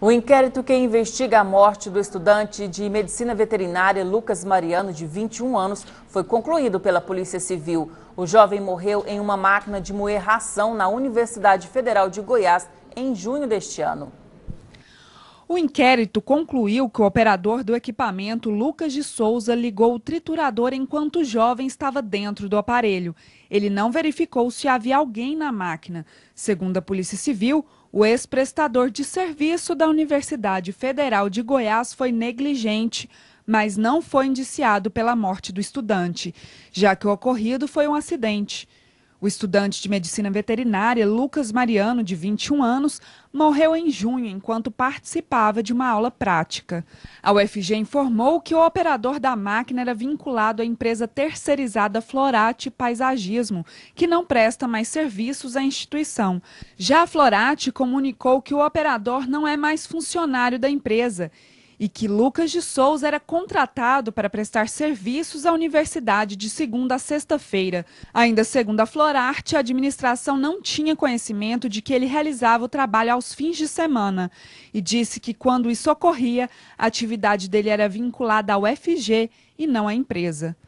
O inquérito que investiga a morte do estudante de medicina veterinária Lucas Mariano, de 21 anos, foi concluído pela Polícia Civil. O jovem morreu em uma máquina de moer ração na Universidade Federal de Goiás em junho deste ano. O inquérito concluiu que o operador do equipamento, Lucas de Souza, ligou o triturador enquanto o jovem estava dentro do aparelho. Ele não verificou se havia alguém na máquina. Segundo a Polícia Civil, o ex-prestador de serviço da Universidade Federal de Goiás foi negligente, mas não foi indiciado pela morte do estudante, já que o ocorrido foi um acidente. O estudante de medicina veterinária Lucas Mariano, de 21 anos, morreu em junho enquanto participava de uma aula prática. A UFG informou que o operador da máquina era vinculado à empresa terceirizada Florate Paisagismo, que não presta mais serviços à instituição. Já a Florate comunicou que o operador não é mais funcionário da empresa e que Lucas de Souza era contratado para prestar serviços à universidade de segunda a sexta-feira. Ainda segundo a Florarte, a administração não tinha conhecimento de que ele realizava o trabalho aos fins de semana e disse que quando isso ocorria, a atividade dele era vinculada ao FG e não à empresa.